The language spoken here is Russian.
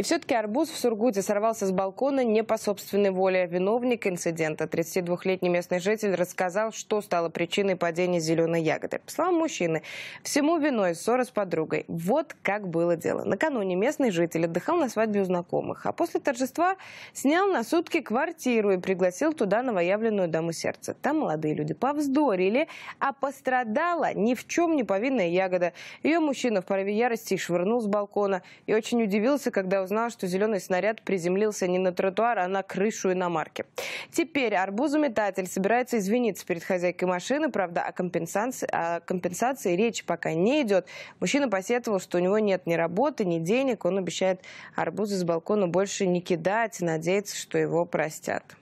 И все-таки арбуз в Сургуте сорвался с балкона не по собственной воле. Виновник инцидента, 32-летний местный житель, рассказал, что стало причиной падения зеленой ягоды. По словам мужчины, всему виной ссора с подругой. Вот как было дело. Накануне местный житель отдыхал на свадьбе у знакомых, а после торжества снял на сутки квартиру и пригласил туда новоявленную даму сердца. Там молодые люди повздорили, а пострадала ни в чем не повинная ягода. Ее мужчина в порыве ярости швырнул с балкона и очень удивился, когда узнал, знал, что зеленый снаряд приземлился не на тротуар, а на крышу иномарки. Теперь арбузометатель собирается извиниться перед хозяйкой машины. Правда, о компенсации, о компенсации речи пока не идет. Мужчина посетовал, что у него нет ни работы, ни денег. Он обещает арбузы с балкона больше не кидать и надеется, что его простят.